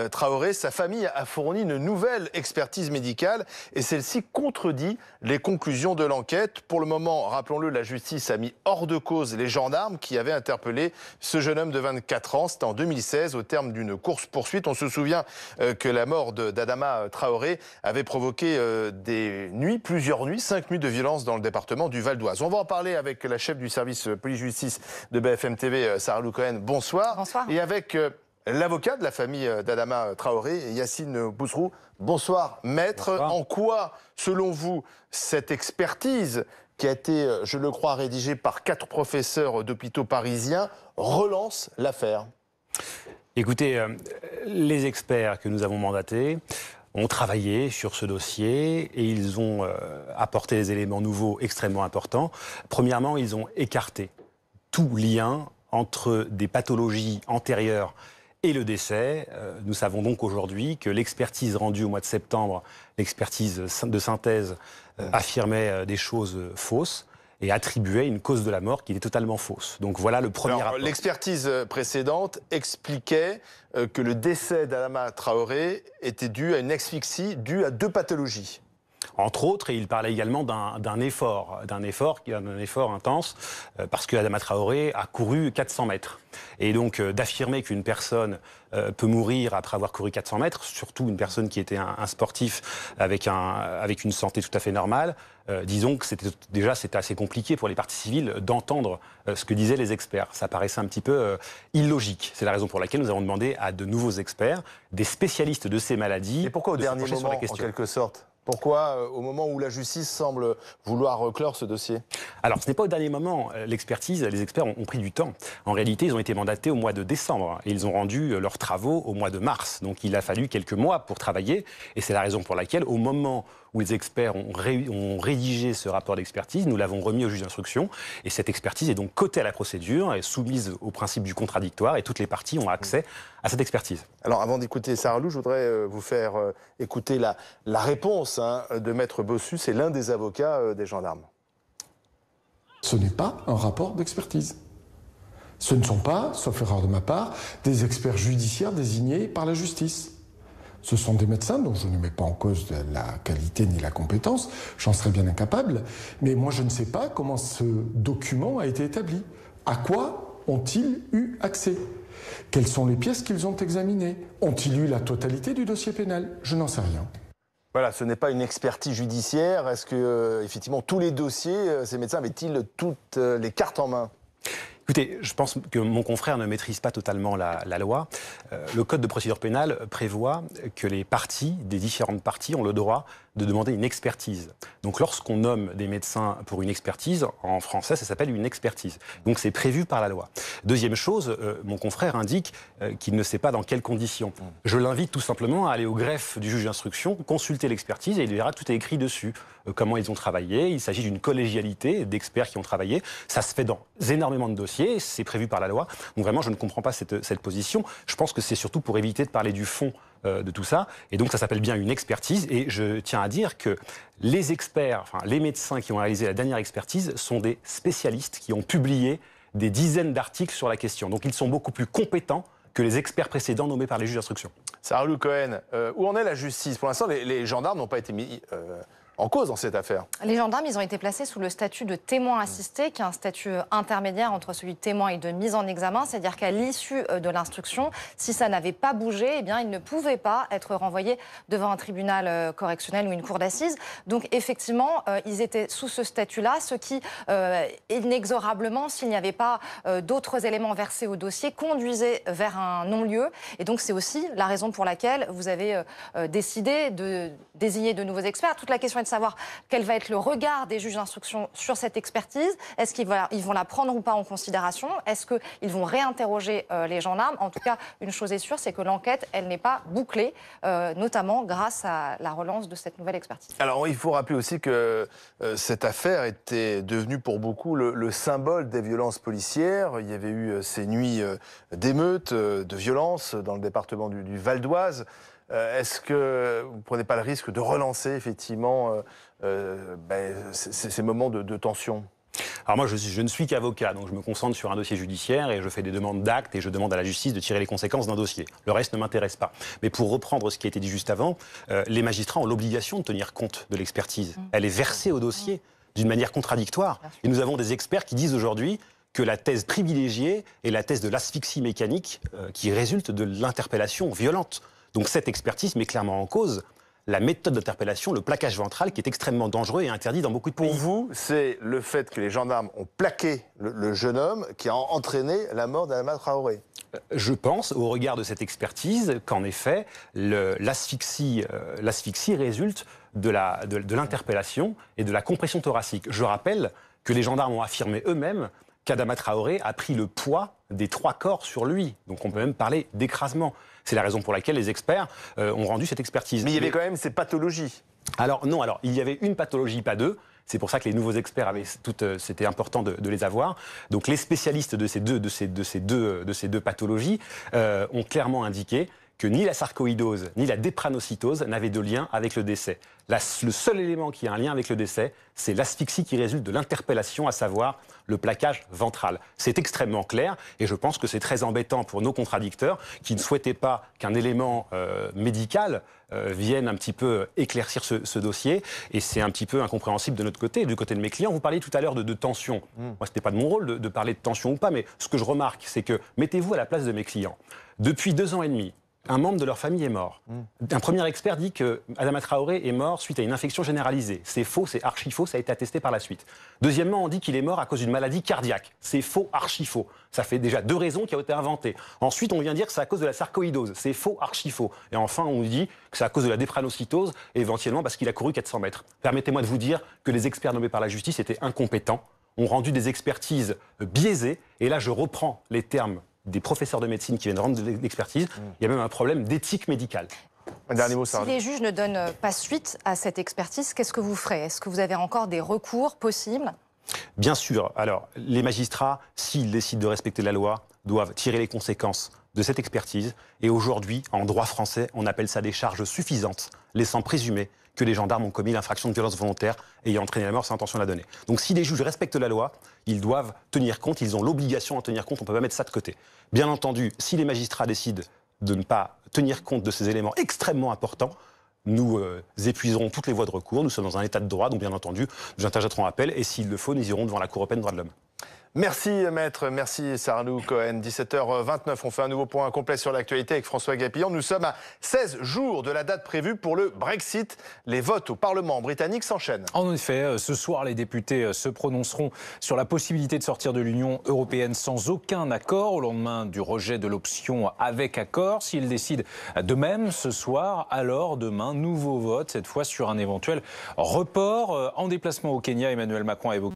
Euh, Traoré, sa famille a fourni une nouvelle expertise médicale et celle-ci contredit les conclusions de l'enquête. Pour le moment, rappelons-le, la justice a mis hors de cause les gendarmes qui avaient interpellé ce jeune homme de 24 ans. C'était en 2016 au terme d'une course-poursuite. On se souvient euh, que la mort d'Adama euh, Traoré avait provoqué des nuits, plusieurs nuits, cinq nuits de violence dans le département du Val d'Oise. On va en parler avec la chef du service police-justice de BFM TV, Sarah Loucohen. Bonsoir. Bonsoir. Et avec l'avocat de la famille euh, d'Adama euh, Traoré, Yacine Bousrou. Bonsoir, maître. En quoi, selon vous, cette expertise qui a été, euh, je le crois, rédigée par quatre professeurs d'hôpitaux parisiens relance l'affaire Écoutez, les experts que nous avons mandatés ont travaillé sur ce dossier et ils ont apporté des éléments nouveaux extrêmement importants. Premièrement, ils ont écarté tout lien entre des pathologies antérieures et le décès, euh, Nous savons donc aujourd'hui que l'expertise rendue au mois de septembre, l'expertise de synthèse, euh, affirmait euh, des choses fausses et attribuait une cause de la mort qui était totalement fausse. Donc voilà le premier L'expertise précédente expliquait que le décès d'Alama Traoré était dû à une asphyxie due à deux pathologies entre autres, et il parlait également d'un effort, d'un effort, d'un effort intense, euh, parce que Adama Traoré a couru 400 mètres. Et donc euh, d'affirmer qu'une personne euh, peut mourir après avoir couru 400 mètres, surtout une personne qui était un, sportif avec, une santé tout à fait normale, disons que c'était déjà c'était assez compliqué pour les parties civiles d'entendre ce que disaient les experts. Ça paraissait un petit peu illogique. C'est la raison pour laquelle nous avons demandé à de nouveaux experts des spécialistes de ces maladies. Et pourquoi au dernier moment, en quelque sorte pourquoi, euh, au moment où la justice semble vouloir clore ce dossier Alors, ce n'est pas au dernier moment. Euh, l'expertise, les experts ont, ont, pris du temps. En réalité, ils ont été mandatés au mois de décembre et ils ont rendu euh, leurs travaux au mois de mars. Donc, il a fallu quelques mois pour travailler. Et c'est la raison pour laquelle, au moment où les experts ont, rédigé ce rapport d'expertise. Nous l'avons remis au juge d'instruction. Et cette expertise est donc cotée à la procédure, est soumise au principe du contradictoire et toutes les parties ont accès à cette expertise. Alors avant d'écouter Sarah je voudrais euh, vous faire euh, écouter la, réponse hein, de Maître Bossu. C'est l'un des avocats euh, des gendarmes. Ce n'est pas un rapport d'expertise. Ce ne sont pas, sauf erreur de ma part, des experts judiciaires désignés par la justice. Ce sont des médecins dont je ne mets pas en cause la qualité ni la compétence, j'en serais bien incapable, mais moi je ne sais pas comment ce document a été établi. À quoi ont-ils eu accès Quelles sont les pièces qu'ils ont examinées Ont-ils eu la totalité du dossier pénal Je n'en sais rien. Voilà, ce n'est pas une expertise judiciaire. Est-ce que, euh, effectivement, tous les dossiers, euh, ces médecins avaient-ils toutes euh, les cartes en main Écoutez, je pense que mon confrère ne maîtrise pas totalement la, loi. Euh, le Code de procédure pénale prévoit que les parties, des différentes parties, ont le droit de demander une expertise. Donc lorsqu'on nomme des médecins pour une expertise, en français ça s'appelle une expertise. Donc c'est prévu par la loi. Deuxième chose, euh, mon confrère indique euh, qu'il ne sait pas dans quelles conditions. Mm. Je l'invite tout simplement à aller au greffe du juge d'instruction, consulter l'expertise et il verra tout est écrit dessus. Euh, comment ils ont travaillé, il s'agit d'une collégialité d'experts qui ont travaillé. Ça se fait dans énormément de dossiers, c'est prévu par la loi. Donc vraiment je ne comprends pas cette, cette position. Je pense que c'est surtout pour éviter de parler du fond euh, de tout ça. Et donc ça s'appelle bien une expertise. Et je tiens à dire que les experts, enfin les médecins qui ont réalisé la dernière expertise sont des spécialistes qui ont publié des dizaines d'articles sur la question. Donc ils sont beaucoup plus compétents que les experts précédents nommés par les juges d'instruction. Sarah Lou Cohen, euh, où en est la justice Pour l'instant, les, gendarmes n'ont pas été mis euh, en cause dans cette affaire. Les gendarmes, ils ont été placés sous le statut de témoin assisté, qui est un statut intermédiaire entre celui de témoin et de mise en examen. C'est-à-dire qu'à l'issue euh, de l'instruction, si ça n'avait pas bougé, eh bien, ils ne pouvaient pas être renvoyés devant un tribunal euh, correctionnel ou une cour d'assises. Donc, effectivement, euh, ils étaient sous ce statut-là, ce qui, inexorablement, s'il n'y avait pas d'autres éléments versés au dossier, conduisait vers un non-lieu. Et donc, c'est aussi la raison pour laquelle vous avez décidé de désigner de nouveaux experts. Toute la question savoir quel va être le regard des juges d'instruction sur cette expertise. Est-ce qu'ils vont la prendre ou pas en considération Est-ce qu'ils vont réinterroger euh, les gendarmes En tout cas, une chose est sûre, c'est que l'enquête, elle n'est pas bouclée, euh, notamment grâce à la relance de cette nouvelle expertise. Alors, il faut rappeler aussi que euh, cette affaire était devenue pour beaucoup le, symbole des violences policières. Il y avait eu ces nuits d'émeutes, de violences dans le département du Val d'Oise. Euh, est-ce que vous ne prenez pas le risque de relancer effectivement euh, euh, ben, ces moments de, tension alors moi, je, ne suis qu'avocat, donc je me concentre sur un dossier judiciaire et je fais des demandes d'actes et je demande à la justice de tirer les conséquences d'un dossier. Le reste ne m'intéresse pas. Mais pour reprendre ce qui a été dit juste avant, les magistrats ont l'obligation de tenir compte de l'expertise. Mmh. Elle est versée au dossier mmh. d'une manière contradictoire. Et nous avons des experts qui disent aujourd'hui que la thèse privilégiée est la thèse de l'asphyxie mécanique qui résulte de l'interpellation violente. Donc cette expertise met clairement en cause la méthode d'interpellation, le plaquage ventral, qui est extrêmement dangereux et interdit dans beaucoup de pays. Pour vous, c'est le fait que les gendarmes ont plaqué le, jeune homme qui a entraîné la mort d'Alma Traoré euh, je pense, au regard de cette expertise, qu'en effet, euh, l'asphyxie résulte de l'interpellation et de la compression thoracique. Je rappelle que les gendarmes ont affirmé eux-mêmes Kadama Traoré a pris le poids des trois corps sur lui. Donc on peut même parler d'écrasement. C'est la raison pour laquelle les experts euh, ont rendu cette expertise. Mais il y avait quand même ces pathologies. Alors non, alors il y avait une pathologie, pas deux. C'est pour ça que les nouveaux experts avaient euh, c'était important de, les avoir. Donc les spécialistes de ces deux, de ces, deux, pathologies euh, ont clairement indiqué que ni la sarcoïdose ni la dépranocytose n'avaient de lien avec le décès. le seul élément qui a un lien avec le décès, c'est l'asphyxie qui résulte de l'interpellation, à savoir le plaquage ventral. C'est extrêmement clair et je pense que c'est très embêtant pour nos contradicteurs qui ne souhaitaient pas qu'un élément euh, médical euh, vienne un petit peu éclaircir ce, dossier et c'est un petit peu incompréhensible de notre côté du côté de mes clients. Vous parliez tout à l'heure de, tension. Hmm. Moi, ce n'était pas de mon rôle de, de parler de tension ou pas, mais ce que je remarque, c'est que mettez-vous à la place de mes clients. Depuis deux ans et demi, un membre de leur famille est mort. Hmm. Un premier expert dit que Adama Traoré est mort suite à une infection généralisée. C'est faux, c'est archi faux, ça a été attesté par la suite. Deuxièmement, on dit qu'il est mort à cause d'une maladie cardiaque. C'est faux, archi faux. Ça fait déjà deux raisons qui ont été inventées. Ensuite, on vient dire que c'est à cause de la sarcoïdose. C'est faux, archi faux. Et enfin, on dit que c'est à cause de la dépranocytose, éventuellement parce qu'il a couru 400 mètres. Permettez-moi de vous dire que les experts nommés par la justice étaient incompétents ont rendu des expertises biaisées. Et là, je reprends les termes des professeurs de médecine qui viennent rendre de l'expertise. Mm. Il y a même un problème d'éthique médicale. Un dernier mot, Si les juges ne donnent pas suite à cette expertise, qu'est-ce que vous ferez Est-ce que vous avez encore des recours possibles Bien sûr. Alors, les magistrats, s'ils décident de respecter la loi, doivent tirer les conséquences de cette expertise. Et aujourd'hui, en droit français, on appelle ça des charges suffisantes, laissant présumer que les gendarmes ont commis l'infraction de violence volontaire ayant entraîné la mort, sans intention de la donner. Donc si les juges respectent la loi, ils doivent tenir compte, ils ont l'obligation à tenir compte, on ne peut pas mettre ça de côté. Bien entendu, si les magistrats décident de ne pas tenir compte de ces éléments extrêmement importants, nous euh, épuiserons toutes les voies de recours, nous sommes dans un état de droit, donc bien entendu, nous interjetterons appel, et s'il le faut, nous irons devant la Cour européenne des droits de l'homme. Merci maître, merci Sarlou Cohen. 17h29, on fait un nouveau point complet sur l'actualité avec François Gapillon. Nous sommes à 16 jours de la date prévue pour le Brexit. Les votes au Parlement britannique s'enchaînent. En effet, euh, ce soir, les députés euh, se prononceront sur la possibilité de sortir de l'Union européenne sans aucun accord au lendemain du rejet de l'option avec accord. S'ils décident de même ce soir, alors demain, nouveau vote, cette fois sur un éventuel report. Euh, en déplacement au Kenya, Emmanuel Macron a évoqué